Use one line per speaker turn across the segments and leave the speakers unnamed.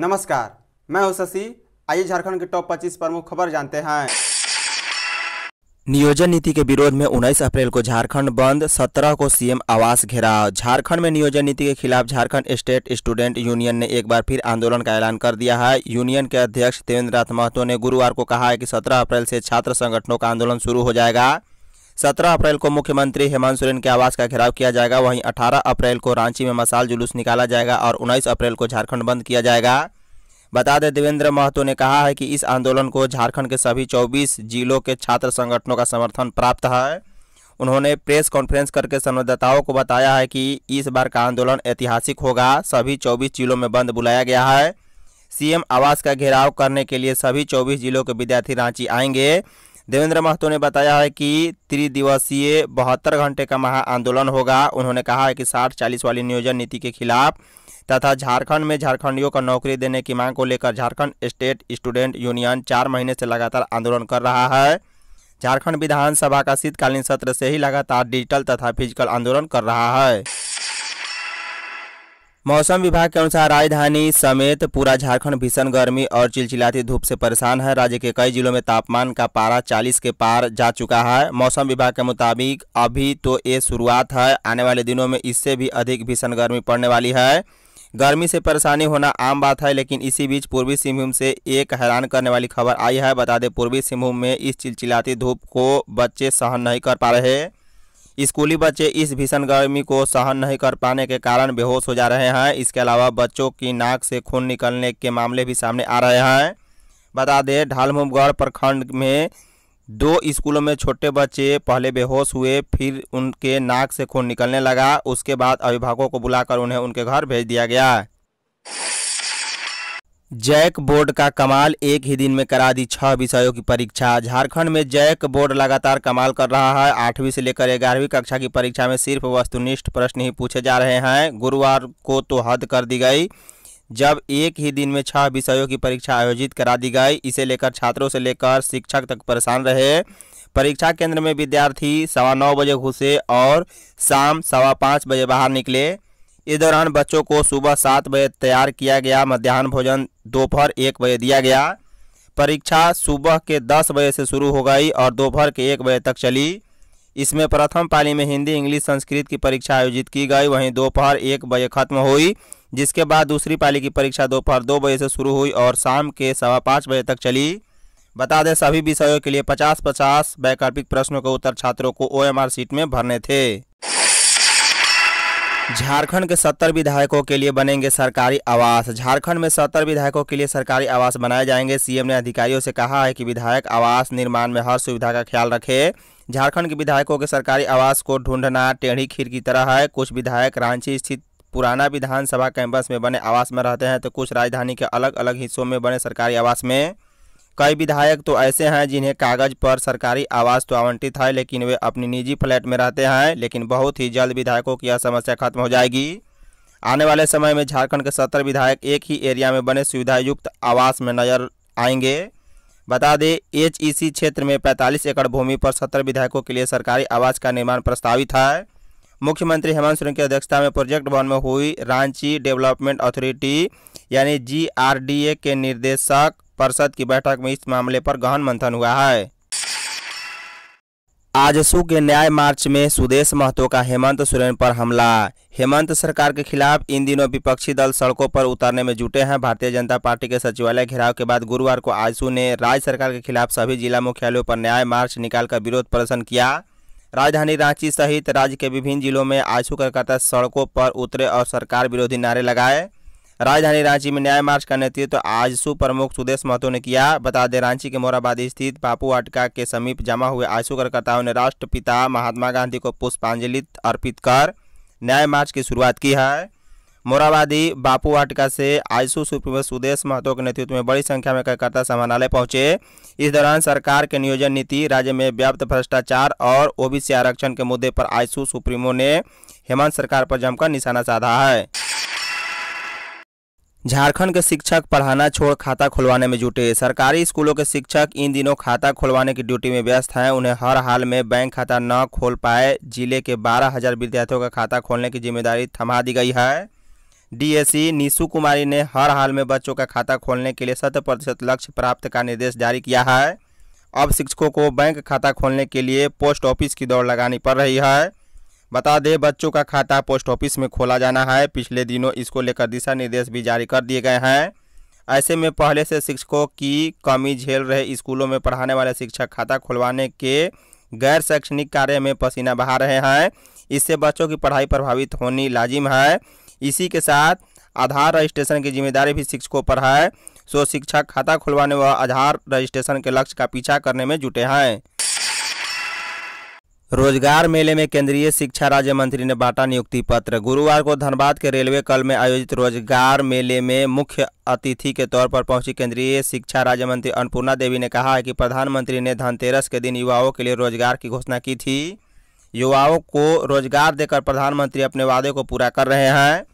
नमस्कार मैं हूं शशि आइए झारखंड के टॉप 25 प्रमुख खबर जानते हैं नियोजन नीति के विरोध में 19 अप्रैल को झारखंड बंद 17 को सीएम आवास घेराव झारखंड में नियोजन नीति के खिलाफ झारखंड स्टेट स्टूडेंट यूनियन ने एक बार फिर आंदोलन का ऐलान कर दिया है यूनियन के अध्यक्ष देवेंद्र नाथ महतो ने गुरुवार को कहा है कि 17 अप्रैल से छात्र संगठनों का आंदोलन शुरू हो जाएगा सत्रह अप्रैल को मुख्यमंत्री हेमंत सोरेन के आवास का घेराव किया जाएगा वहीं अठारह अप्रैल को रांची में मसाल जुलूस निकाला जाएगा और उन्नीस अप्रैल को झारखंड बंद किया जाएगा बता दें देवेंद्र महतो ने कहा है कि इस आंदोलन को झारखंड के सभी 24 जिलों के छात्र संगठनों का समर्थन प्राप्त है उन्होंने प्रेस कॉन्फ्रेंस करके संवाददाताओं को बताया है कि इस बार का आंदोलन ऐतिहासिक होगा सभी 24 जिलों में बंद बुलाया गया है सीएम आवास का घेराव करने के लिए सभी 24 जिलों के विद्यार्थी रांची आएंगे देवेंद्र महतो ने बताया है कि त्रिदिवसीय बहत्तर घंटे का महा आंदोलन होगा उन्होंने कहा है कि साठ चालीस वाली नियोजन नीति के खिलाफ तथा झारखंड में झारखंडियों को नौकरी देने की मांग को लेकर झारखंड स्टेट स्टूडेंट यूनियन चार महीने से लगातार आंदोलन कर रहा है झारखंड विधानसभा का शीतकालीन सत्र से ही लगातार डिजिटल तथा फिजिकल आंदोलन कर रहा है मौसम विभाग के अनुसार राजधानी समेत पूरा झारखंड भीषण गर्मी और चिलचिलाती धूप से परेशान है राज्य के कई जिलों में तापमान का पारा 40 के पार जा चुका है मौसम विभाग के मुताबिक अभी तो ये शुरुआत है आने वाले दिनों में इससे भी अधिक भीषण गर्मी पड़ने वाली है गर्मी से परेशानी होना आम बात है लेकिन इसी बीच पूर्वी सिंहभूम से एक हैरान करने वाली खबर आई है बता दें पूर्वी सिंहभूम में इस चिलचिलाती धूप को बच्चे सहन नहीं कर पा रहे स्कूली बच्चे इस भीषण गर्मी को सहन नहीं कर पाने के कारण बेहोश हो जा रहे हैं इसके अलावा बच्चों की नाक से खून निकलने के मामले भी सामने आ रहे हैं बता दें ढालमुमगढ़ प्रखंड में दो स्कूलों में छोटे बच्चे पहले बेहोश हुए फिर उनके नाक से खून निकलने लगा उसके बाद अभिभावकों को बुलाकर उन्हें उनके घर भेज दिया गया जैक बोर्ड का कमाल एक ही दिन में करा दी छह विषयों की परीक्षा झारखंड में जैक बोर्ड लगातार कमाल कर रहा है आठवीं से लेकर ग्यारहवीं कक्षा की परीक्षा में सिर्फ वस्तुनिष्ठ प्रश्न ही पूछे जा रहे हैं गुरुवार को तो हद कर दी गई जब एक ही दिन में छह विषयों की परीक्षा आयोजित करा दी गई इसे लेकर छात्रों से लेकर शिक्षक तक परेशान रहे परीक्षा केंद्र में विद्यार्थी सवा नौ बजे घुसे और शाम सवा पाँच बजे बाहर निकले इस दौरान बच्चों को सुबह सात बजे तैयार किया गया मध्यान्ह भोजन दोपहर एक बजे दिया गया परीक्षा सुबह के दस बजे से शुरू हो गई और दोपहर के एक बजे तक चली इसमें प्रथम पाली में हिंदी इंग्लिश संस्कृत की परीक्षा आयोजित की गई वहीं दोपहर एक बजे खत्म हुई जिसके बाद दूसरी पाली की परीक्षा दोपहर दो बजे से शुरू हुई और शाम के सवा पाँच बजे तक चली बता दें सभी विषयों के लिए पचास पचास वैकल्पिक प्रश्नों के उत्तर छात्रों को ओएमआर सीट में भरने थे झारखंड के सत्तर विधायकों के लिए बनेंगे सरकारी आवास झारखंड में सत्तर विधायकों के लिए सरकारी आवास बनाए जाएंगे सीएम ने अधिकारियों से कहा है कि विधायक आवास निर्माण में हर सुविधा का ख्याल रखे झारखंड के विधायकों के सरकारी आवास को ढूंढना टेढ़ी खीर की तरह है कुछ विधायक रांची स्थित पुराना विधानसभा कैंपस में बने आवास में रहते हैं तो कुछ राजधानी के अलग अलग हिस्सों में बने सरकारी आवास में कई विधायक तो ऐसे हैं जिन्हें कागज पर सरकारी आवास तो आवंटित है लेकिन वे अपनी निजी फ्लैट में रहते हैं लेकिन बहुत ही जल्द विधायकों की यह समस्या खत्म हो जाएगी आने वाले समय में झारखंड के सत्तर विधायक एक ही एरिया में बने सुविधायुक्त आवास में नजर आएंगे बता दें एच क्षेत्र में पैंतालीस एकड़ भूमि पर सत्तर विधायकों के लिए सरकारी आवास का निर्माण प्रस्तावित है मुख्यमंत्री हेमंत सोरेन की अध्यक्षता में प्रोजेक्ट भवन में हुई रांची डेवलपमेंट अथॉरिटी यानी जीआरडीए के निर्देशक परिषद की बैठक में इस मामले पर गहन मंथन हुआ है आजसू के न्याय मार्च में सुदेश महतो का हेमंत सोरेन पर हमला हेमंत सरकार के खिलाफ इन दिनों विपक्षी दल सड़कों पर उतरने में जुटे हैं भारतीय जनता पार्टी के सचिवालय घेराव के बाद गुरुवार को आजसू ने राज्य सरकार के खिलाफ सभी जिला मुख्यालयों पर न्याय मार्च निकालकर विरोध प्रदर्शन किया राजधानी रांची सहित राज्य के विभिन्न जिलों में आजसू कार्यकर्ता सड़कों पर उतरे और सरकार विरोधी नारे लगाए राजधानी रांची में न्याय मार्च का नेतृत्व तो सु प्रमुख सुदेश महतो ने किया बता दें रांची के मोराबादी स्थित बापू वाटिका के समीप जमा हुए आशु कार्यकर्ताओं ने राष्ट्रपिता महात्मा गांधी को पुष्पांजलि अर्पित कर न्याय मार्च की शुरुआत की है मोराबादी बापू वाटिका से आयसू सुप्रीमो सुदेश महतो के नेतृत्व में बड़ी संख्या में कार्यकर्ता समाहरणालय पहुंचे इस दौरान सरकार के नियोजन नीति राज्य में व्याप्त भ्रष्टाचार और ओबीसी आरक्षण के मुद्दे पर आयसू सुप्रीमो ने हेमंत सरकार पर जमकर निशाना साधा है झारखंड के शिक्षक पढ़ाना छोड़ खाता खुलवाने में जुटे सरकारी स्कूलों के शिक्षक इन दिनों खाता खुलवाने की ड्यूटी में व्यस्त हैं उन्हें हर हाल में बैंक खाता न खोल पाए जिले के बारह हजार विद्यार्थियों का खाता खोलने की जिम्मेदारी थमा दी गई है डीएसई नीशु कुमारी ने हर हाल में बच्चों का खाता खोलने के लिए शत प्रतिशत लक्ष्य प्राप्त का निर्देश जारी किया है अब शिक्षकों को बैंक खाता खोलने के लिए पोस्ट ऑफिस की दौड़ लगानी पड़ रही है बता दें बच्चों का खाता पोस्ट ऑफिस में खोला जाना है पिछले दिनों इसको लेकर दिशा निर्देश भी जारी कर दिए गए हैं ऐसे में पहले से शिक्षकों की कमी झेल रहे स्कूलों में पढ़ाने वाले शिक्षक खाता खुलवाने के गैर शैक्षणिक कार्य में पसीना बहा रहे हैं इससे बच्चों की पढ़ाई प्रभावित होनी लाजिम है इसी के साथ आधार रजिस्ट्रेशन की जिम्मेदारी भी शिक्षकों पर है सो शिक्षक खाता खुलवाने व आधार रजिस्ट्रेशन के लक्ष्य का पीछा करने में जुटे हैं रोजगार मेले में केंद्रीय शिक्षा राज्य मंत्री ने बांटा नियुक्ति पत्र गुरुवार को धनबाद के रेलवे कल में आयोजित रोजगार मेले में मुख्य अतिथि के तौर पर पहुंची केंद्रीय शिक्षा राज्य मंत्री अन्नपूर्णा देवी ने कहा है कि प्रधानमंत्री ने धनतेरस के दिन युवाओं के लिए रोजगार की घोषणा की थी युवाओं को रोजगार देकर प्रधानमंत्री अपने वादे को पूरा कर रहे हैं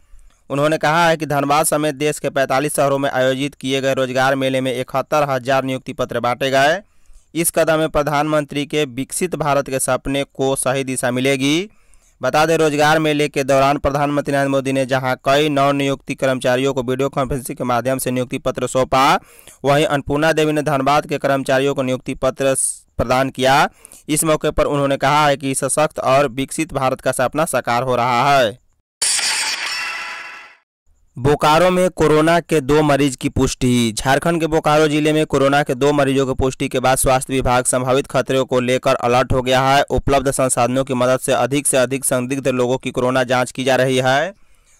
उन्होंने कहा है कि धनबाद समेत देश के पैंतालीस शहरों में आयोजित किए गए रोजगार मेले में इकहत्तर हजार नियुक्ति पत्र बांटे गए इस कदम में प्रधानमंत्री के विकसित भारत के सपने को सही दिशा मिलेगी बता दें रोजगार मेले के दौरान प्रधानमंत्री नरेंद्र मोदी ने जहां कई नियुक्ति कर्मचारियों को वीडियो कॉन्फ्रेंसिंग के माध्यम से नियुक्ति पत्र सौंपा वहीं अन्नपूर्णा देवी ने धनबाद के कर्मचारियों को नियुक्ति पत्र प्रदान किया इस मौके पर उन्होंने कहा है कि सशक्त और विकसित भारत का सपना साकार हो रहा है बोकारो में कोरोना के दो मरीज की पुष्टि झारखंड के बोकारो जिले में कोरोना के दो मरीजों की पुष्टि के बाद स्वास्थ्य विभाग संभावित खतरे को लेकर अलर्ट हो गया है उपलब्ध संसाधनों की मदद से अधिक से अधिक संदिग्ध लोगों की कोरोना जांच की जा रही है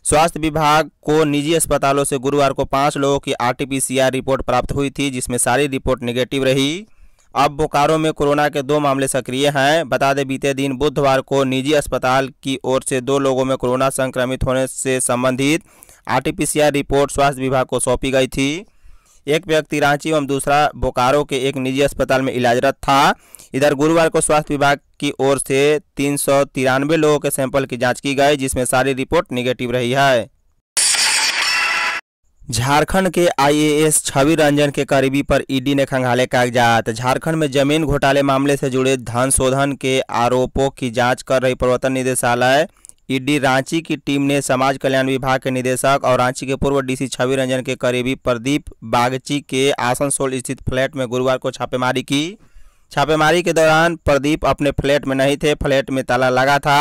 स्वास्थ्य विभाग को निजी अस्पतालों से गुरुवार को पाँच लोगों की आर रिपोर्ट प्राप्त हुई थी जिसमें सारी रिपोर्ट निगेटिव रही अब बोकारो में कोरोना के दो मामले सक्रिय हैं बता दें बीते दिन बुधवार को निजी अस्पताल की ओर से दो लोगों में कोरोना संक्रमित होने से संबंधित आरटीपीसीआर रिपोर्ट स्वास्थ्य विभाग को सौंपी गई थी एक व्यक्ति रांची एवं दूसरा बोकारो के एक निजी अस्पताल में इलाजरत था इधर गुरुवार को स्वास्थ्य विभाग की ओर से तीन लोगों के सैंपल की जाँच की गई जिसमें सारी रिपोर्ट निगेटिव रही है झारखंड के आईएएस छवि रंजन के करीबी पर ईडी ने खंगाले कागजात झारखंड में जमीन घोटाले मामले से जुड़े धन शोधन के आरोपों की जांच कर रही प्रवर्तन निदेशालय ईडी रांची की टीम ने समाज कल्याण विभाग के निदेशक और रांची के पूर्व डीसी छवि रंजन के करीबी प्रदीप बागची के आसनसोल स्थित फ्लैट में गुरुवार को छापेमारी की छापेमारी के दौरान प्रदीप अपने फ्लैट में नहीं थे फ्लैट में ताला लगा था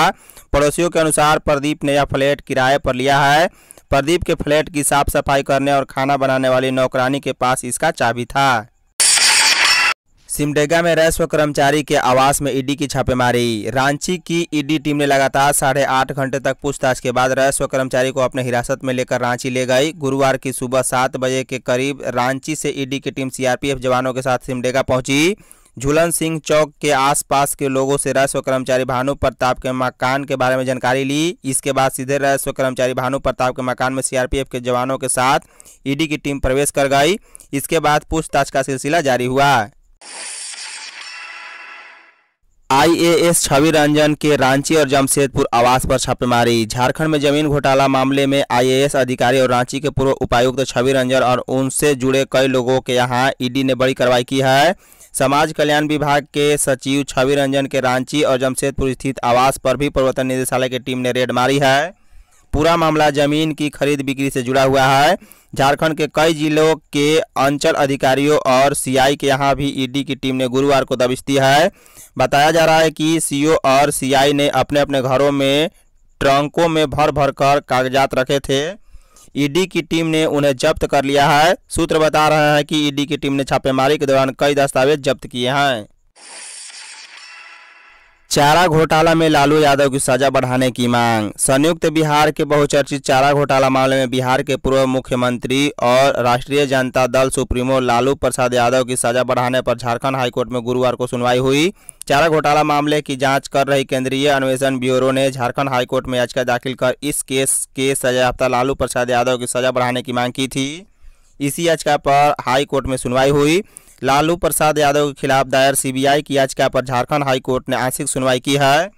पड़ोसियों के अनुसार प्रदीप ने यह फ्लैट किराए पर लिया है प्रदीप के फ्लैट की साफ सफाई करने और खाना बनाने वाली नौकरानी के पास इसका चाबी था सिमडेगा में रेस्व कर्मचारी के आवास में ईडी की छापेमारी रांची की ईडी टीम ने लगातार साढ़े आठ घंटे तक पूछताछ के बाद रेस्व कर्मचारी को अपने हिरासत में लेकर रांची ले गई गुरुवार की सुबह सात बजे के करीब रांची से ईडी की टीम सीआरपीएफ जवानों के साथ सिमडेगा पहुंची झूलन सिंह चौक के आसपास के लोगों से राजस्व कर्मचारी भानु प्रताप के मकान के बारे में जानकारी ली इसके बाद सीधे राजस्व कर्मचारी भानु प्रताप के मकान में सीआरपीएफ के जवानों के साथ ईडी की टीम प्रवेश कर गई इसके बाद पूछताछ का सिलसिला जारी हुआ आईएएस छवि रंजन के रांची और जमशेदपुर आवास पर छापेमारी झारखंड में जमीन घोटाला मामले में आईएएस अधिकारी और रांची के पूर्व उपायुक्त छवि रंजन और उनसे जुड़े कई लोगों के यहां ईडी ने बड़ी कार्रवाई की है समाज कल्याण विभाग के सचिव छवि रंजन के रांची और जमशेदपुर स्थित आवास पर भी प्रवर्तन निदेशालय की टीम ने रेड मारी है पूरा मामला जमीन की खरीद बिक्री से जुड़ा हुआ है झारखंड के कई जिलों के अंचल अधिकारियों और सीआई के यहाँ भी ईडी की टीम ने गुरुवार को दबिश दी है बताया जा रहा है कि सीओ और सीआई ने अपने अपने घरों में ट्रंकों में भर भर कर कागजात रखे थे ईडी की टीम ने उन्हें जब्त कर लिया है सूत्र बता रहे हैं कि ईडी की टीम ने छापेमारी के दौरान कई दस्तावेज जब्त किए हैं चारा घोटाला में लालू यादव की सजा बढ़ाने की मांग संयुक्त बिहार के बहुचर्चित चारा घोटाला मामले में बिहार के पूर्व मुख्यमंत्री और राष्ट्रीय जनता दल सुप्रीमो लालू प्रसाद यादव की सजा बढ़ाने पर झारखंड हाईकोर्ट में गुरुवार को सुनवाई हुई चारा घोटाला मामले की जांच कर रही केंद्रीय अन्वेषण ब्यूरो ने झारखंड हाईकोर्ट में याचिका दाखिल कर इस केस के सजायाफ्ता लालू प्रसाद यादव की सजा बढ़ाने की मांग की थी इसी याचिका पर हाईकोर्ट में सुनवाई हुई लालू प्रसाद यादव के खिलाफ दायर सीबीआई की याचिका पर झारखंड हाईकोर्ट ने आंशिक सुनवाई की है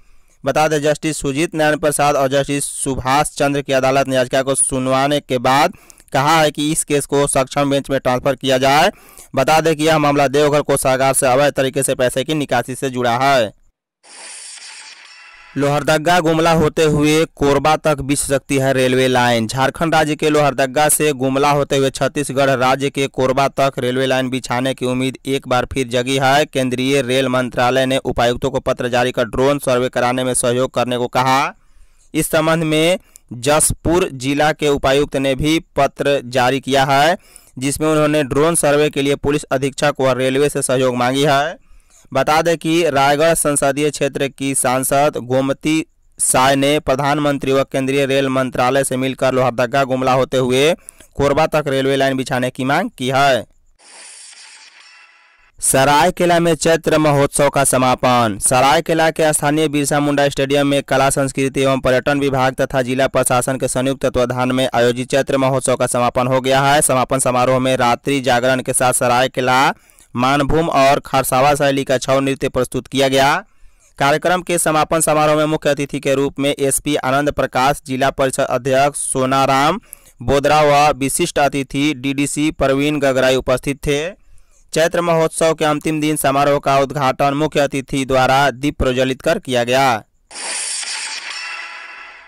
बता दें जस्टिस सुजीत नारायण प्रसाद और जस्टिस सुभाष चंद्र की अदालत ने याचिका को सुनवाने के बाद कहा है कि इस केस को सक्षम बेंच में ट्रांसफर किया जाए बता दें कि यह मामला देवघर को सरकार से अवैध तरीके से पैसे की निकासी से जुड़ा है लोहरदगा गुमला होते हुए कोरबा तक बिछ सकती है रेलवे लाइन झारखंड राज्य के लोहरदगा से गुमला होते हुए छत्तीसगढ़ राज्य के कोरबा तक रेलवे लाइन बिछाने की उम्मीद एक बार फिर जगी है केंद्रीय रेल मंत्रालय ने उपायुक्तों को पत्र जारी कर ड्रोन सर्वे कराने में सहयोग करने को कहा इस संबंध में जसपुर जिला के उपायुक्त ने भी पत्र जारी किया है जिसमें उन्होंने ड्रोन सर्वे के लिए पुलिस अधीक्षक व रेलवे से सहयोग मांगी है बता दें कि रायगढ़ संसदीय क्षेत्र की सांसद गोमती साय ने प्रधानमंत्री व केंद्रीय रेल मंत्रालय से मिलकर लोहरदगा गुमला होते हुए कोरबा तक रेलवे लाइन बिछाने की मांग की है सरायकेला में चैत्र महोत्सव का समापन सरायकेला के स्थानीय बिरसा मुंडा स्टेडियम में कला संस्कृति एवं पर्यटन विभाग तथा जिला प्रशासन के संयुक्त तत्वाधान में आयोजित चैत्र महोत्सव का समापन हो गया है समापन समारोह में रात्रि जागरण के साथ सरायकेला मानभूम और खारसावा शैली का छव नृत्य प्रस्तुत किया गया कार्यक्रम के समापन समारोह में मुख्य अतिथि के रूप में एसपी आनंद प्रकाश जिला परिषद अध्यक्ष सोनाराम बोदरा व विशिष्ट अतिथि डीडीसी प्रवीण गगराई उपस्थित थे चैत्र महोत्सव के अंतिम दिन समारोह का उद्घाटन मुख्य अतिथि द्वारा दीप प्रज्वलित कर किया गया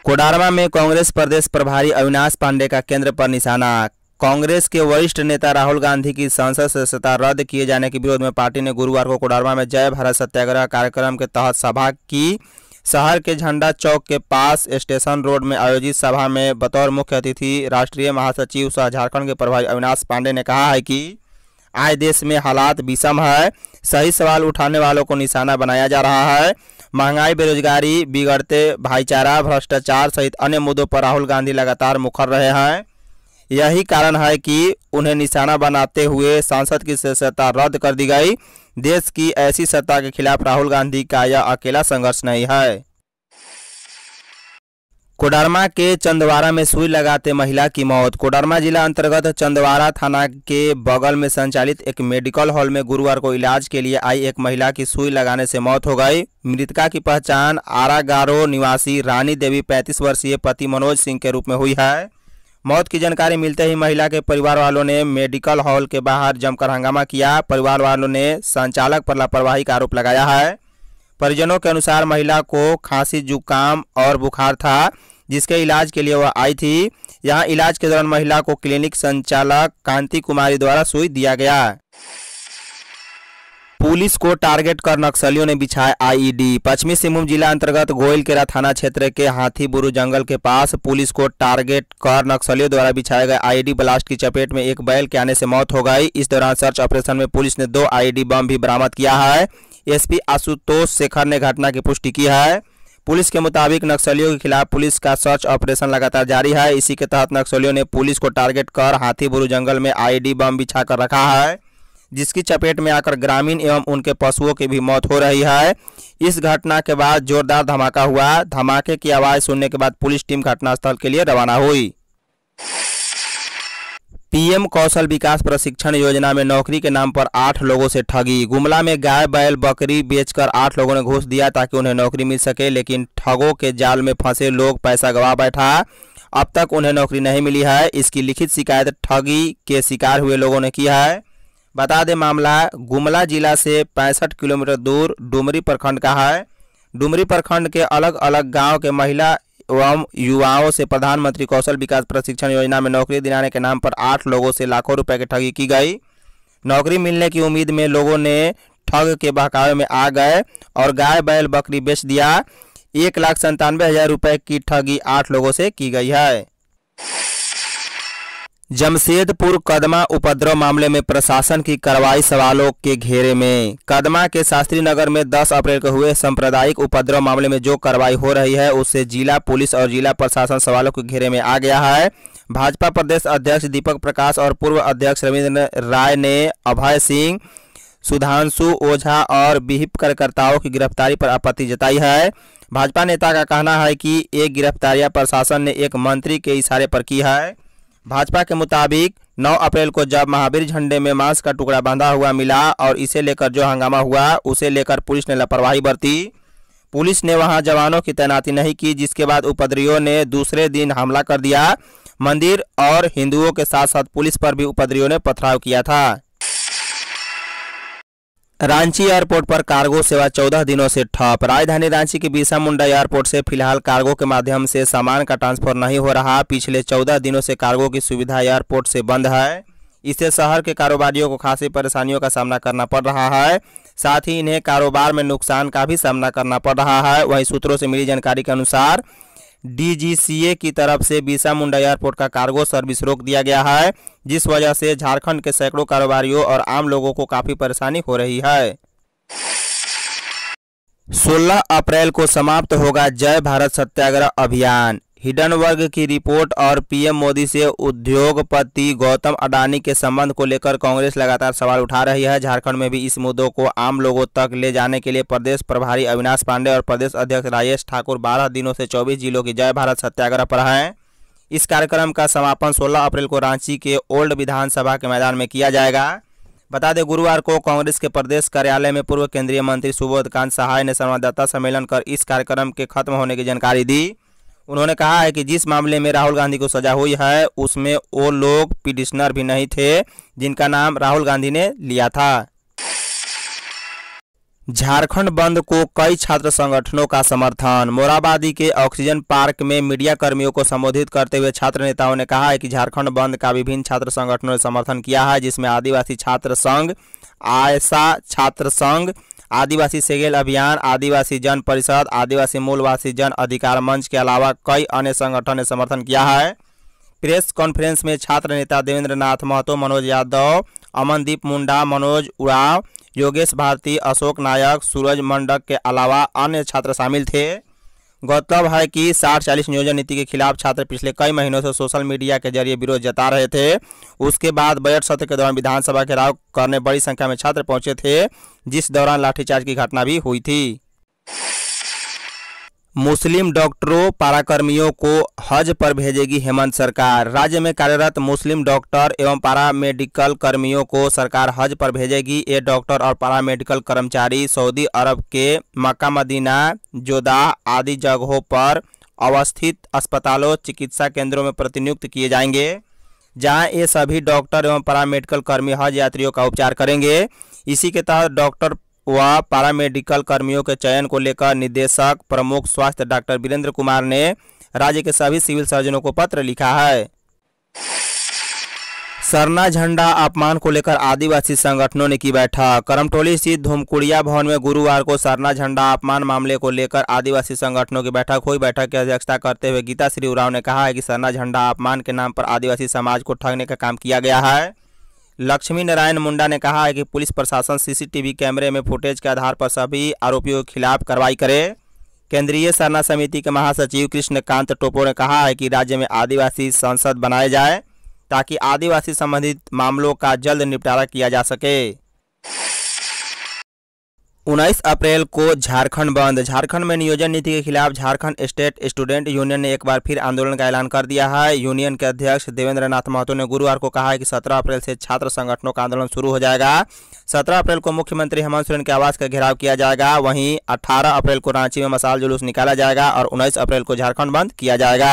कोडारमा में कांग्रेस प्रदेश प्रभारी अविनाश पांडे का केंद्र पर निशाना कांग्रेस के वरिष्ठ नेता राहुल गांधी की संसद सदस्यता रद्द किए जाने के विरोध में पार्टी ने गुरुवार को कोडरमा में जय भारत सत्याग्रह कार्यक्रम के तहत सभा की शहर के झंडा चौक के पास स्टेशन रोड में आयोजित सभा में बतौर मुख्य अतिथि राष्ट्रीय महासचिव सह झारखंड के प्रभारी अविनाश पांडे ने कहा है कि आज देश में हालात विषम है सही सवाल उठाने वालों को निशाना बनाया जा रहा है महंगाई बेरोजगारी बिगड़ते भाईचारा भ्रष्टाचार सहित अन्य मुद्दों पर राहुल गांधी लगातार मुखर रहे हैं यही कारण है कि उन्हें निशाना बनाते हुए संसद की सदस्यता रद्द कर दी गई देश की ऐसी सत्ता के खिलाफ राहुल गांधी का यह अकेला संघर्ष नहीं है कोडरमा के चंदवारा में सुई लगाते महिला की मौत कोडरमा जिला अंतर्गत चंदवारा थाना के बगल में संचालित एक मेडिकल हॉल में गुरुवार को इलाज के लिए आई एक महिला की सुई लगाने से मौत हो गई मृतका की पहचान आरागारो निवासी रानी देवी 35 वर्षीय पति मनोज सिंह के रूप में हुई है मौत की जानकारी मिलते ही महिला के परिवार वालों ने मेडिकल हॉल के बाहर जमकर हंगामा किया परिवार वालों ने संचालक पर लापरवाही का आरोप लगाया है परिजनों के अनुसार महिला को खांसी जुकाम और बुखार था जिसके इलाज के लिए वह आई थी यहाँ इलाज के दौरान महिला को क्लिनिक संचालक कांति कुमारी द्वारा सुई दिया गया पुलिस को टारगेट कर नक्सलियों ने बिछाया आईईडी पश्चिमी सिंहभूम जिला अंतर्गत गोयलकेरा थाना क्षेत्र के हाथीबुरु जंगल के पास पुलिस को टारगेट कर नक्सलियों द्वारा बिछाए गए आईईडी ब्लास्ट की चपेट में एक बैल के आने से मौत हो गई इस दौरान सर्च ऑपरेशन में पुलिस ने दो आईईडी बम भी बरामद किया है एसपी आशुतोष शेखर ने घटना की पुष्टि की है पुलिस के मुताबिक नक्सलियों के खिलाफ पुलिस का सर्च ऑपरेशन लगातार जारी है इसी के तहत नक्सलियों ने पुलिस को टारगेट कर हाथीबुरु जंगल में आईडी बम बिछा कर रखा है जिसकी चपेट में आकर ग्रामीण एवं उनके पशुओं की भी मौत हो रही है इस घटना के बाद जोरदार धमाका हुआ धमाके की आवाज़ सुनने के बाद पुलिस टीम घटनास्थल के लिए रवाना हुई पीएम कौशल विकास प्रशिक्षण योजना में नौकरी के नाम पर आठ लोगों से ठगी गुमला में गाय बैल बकरी बेचकर आठ लोगों ने घूस दिया ताकि उन्हें नौकरी मिल सके लेकिन ठगों के जाल में फंसे लोग पैसा गवा बैठा अब तक उन्हें नौकरी नहीं मिली है इसकी लिखित शिकायत ठगी के शिकार हुए लोगों ने की है बता दें मामला गुमला जिला से पैंसठ किलोमीटर दूर डुमरी प्रखंड का है डुमरी प्रखंड के अलग अलग गांव के महिला एवं युवाओं से प्रधानमंत्री कौशल विकास प्रशिक्षण योजना में नौकरी दिलाने के नाम पर आठ लोगों से लाखों रुपए की ठगी की गई नौकरी मिलने की उम्मीद में लोगों ने ठग के बहकावे में आ गए और गाय बैल बकरी बेच दिया एक लाख संतानवे हज़ार रुपये की ठगी आठ लोगों से की गई है जमशेदपुर कदमा उपद्रव मामले में प्रशासन की कार्रवाई सवालों के घेरे में कदमा के शास्त्री नगर में 10 अप्रैल को हुए सांप्रदायिक उपद्रव मामले में जो कार्रवाई हो रही है उससे जिला पुलिस और जिला प्रशासन सवालों के घेरे में आ गया है भाजपा प्रदेश अध्यक्ष दीपक प्रकाश और पूर्व अध्यक्ष रविन्द्र राय ने अभय सिंह सुधांशु ओझा और विहिप कार्यकर्ताओं की गिरफ्तारी पर आपत्ति जताई है भाजपा नेता का कहना है कि ये गिरफ्तारियां प्रशासन ने एक मंत्री के इशारे पर की है भाजपा के मुताबिक 9 अप्रैल को जब महावीर झंडे में मांस का टुकड़ा बांधा हुआ मिला और इसे लेकर जो हंगामा हुआ उसे लेकर पुलिस ने लापरवाही बरती पुलिस ने वहां जवानों की तैनाती नहीं की जिसके बाद उपद्रवियों ने दूसरे दिन हमला कर दिया मंदिर और हिंदुओं के साथ साथ पुलिस पर भी उपद्रवियों ने पथराव किया था रांची एयरपोर्ट पर कार्गो सेवा चौदह दिनों से ठप राजधानी रांची के बीसा मुंडा एयरपोर्ट से फिलहाल कार्गो के माध्यम से सामान का ट्रांसफर नहीं हो रहा पिछले चौदह दिनों से कार्गो की सुविधा एयरपोर्ट से बंद है इससे शहर के कारोबारियों को खासी परेशानियों का सामना करना पड़ रहा है साथ ही इन्हें कारोबार में नुकसान का भी सामना करना पड़ रहा है वहीं सूत्रों से मिली जानकारी के अनुसार डीजीसीए की तरफ से बीसा मुंडा एयरपोर्ट का कार्गो सर्विस रोक दिया गया है जिस वजह से झारखंड के सैकड़ों कारोबारियों और आम लोगों को काफ़ी परेशानी हो रही है 16 अप्रैल को समाप्त होगा जय भारत सत्याग्रह अभियान हिडनबर्ग की रिपोर्ट और पीएम मोदी से उद्योगपति गौतम अडानी के संबंध को लेकर कांग्रेस लगातार सवाल उठा रही है झारखंड में भी इस मुद्दों को आम लोगों तक ले जाने के लिए प्रदेश प्रभारी अविनाश पांडे और प्रदेश अध्यक्ष राजेश ठाकुर 12 दिनों से 24 जिलों की जय भारत सत्याग्रह पर हैं इस कार्यक्रम का समापन सोलह अप्रैल को रांची के ओल्ड विधानसभा के मैदान में किया जाएगा बता दें गुरुवार को कांग्रेस के प्रदेश कार्यालय में पूर्व केंद्रीय मंत्री सुबोधकांत सहाय ने संवाददाता सम्मेलन कर इस कार्यक्रम के खत्म होने की जानकारी दी उन्होंने कहा है कि जिस मामले में राहुल गांधी को सजा हुई है उसमें वो लोग पिटिशनर भी नहीं थे जिनका नाम राहुल गांधी ने लिया था झारखंड बंद को कई छात्र संगठनों का समर्थन मोराबादी के ऑक्सीजन पार्क में मीडिया कर्मियों को संबोधित करते हुए छात्र नेताओं ने कहा है कि झारखंड बंद का विभिन्न छात्र संगठनों ने समर्थन किया है जिसमें आदिवासी छात्र संघ आयसा छात्र संघ आदिवासी सेगेल अभियान आदिवासी जन परिषद आदिवासी मूलवासी जन अधिकार मंच के अलावा कई अन्य संगठन ने समर्थन किया है प्रेस कॉन्फ्रेंस में छात्र नेता देवेंद्र नाथ महतो मनोज यादव अमनदीप मुंडा मनोज उड़ाव योगेश भारती अशोक नायक सूरज मंडक के अलावा अन्य छात्र शामिल थे गौरतलब है कि साठ चालीस नियोजन नीति के खिलाफ छात्र पिछले कई महीनों से सोशल मीडिया के जरिए विरोध जता रहे थे उसके बाद बजट सत्र के दौरान विधानसभा घेराव करने बड़ी संख्या में छात्र पहुंचे थे जिस दौरान लाठीचार्ज की घटना भी हुई थी मुस्लिम डॉक्टरों पाराकर्मियों को हज पर भेजेगी हेमंत सरकार राज्य में कार्यरत मुस्लिम डॉक्टर एवं पारा मेडिकल कर्मियों को सरकार हज पर भेजेगी ये डॉक्टर और पारा मेडिकल कर्मचारी सऊदी अरब के मक्का मदीना जोदा आदि जगहों पर अवस्थित अस्पतालों चिकित्सा केंद्रों में प्रतिनियुक्त किए जाएंगे जहाँ ये सभी डॉक्टर एवं पारा मेडिकल कर्मी हज यात्रियों का उपचार करेंगे इसी के तहत डॉक्टर व पारामेडिकल कर्मियों के चयन को लेकर निदेशक प्रमुख स्वास्थ्य डॉक्टर वीरेंद्र कुमार ने राज्य के सभी सिविल सर्जनों को पत्र लिखा है सरना झंडा अपमान को लेकर आदिवासी संगठनों ने की बैठक करमटोली स्थित धूमकुड़िया भवन में गुरुवार को सरना झंडा अपमान मामले को लेकर आदिवासी संगठनों की बैठक हुई बैठक की अध्यक्षता करते हुए गीता श्री उराव ने कहा है कि सरना झंडा अपमान के नाम पर आदिवासी समाज को ठगने का काम किया गया है लक्ष्मी नारायण मुंडा ने कहा है कि पुलिस प्रशासन सीसीटीवी कैमरे में फुटेज के आधार पर सभी आरोपियों के खिलाफ कार्रवाई करे केंद्रीय सरना समिति के महासचिव कृष्णकांत टोपो ने कहा है कि राज्य में आदिवासी संसद बनाए जाए ताकि आदिवासी संबंधित मामलों का जल्द निपटारा किया जा सके उन्नीस अप्रैल को झारखंड बंद झारखंड में नियोजन नीति के खिलाफ झारखंड स्टेट स्टूडेंट यूनियन ने एक बार फिर आंदोलन का ऐलान कर दिया है यूनियन के अध्यक्ष देवेंद्र नाथ महतो ने गुरुवार को कहा है कि 17 अप्रैल से छात्र संगठनों का आंदोलन शुरू हो जाएगा 17 अप्रैल को मुख्यमंत्री हेमंत सोरेन के आवास का घेराव किया जाएगा वहीं अठारह अप्रैल को रांची में मसाल जुलूस निकाला जाएगा और उन्नीस अप्रैल को झारखंड बंद किया जाएगा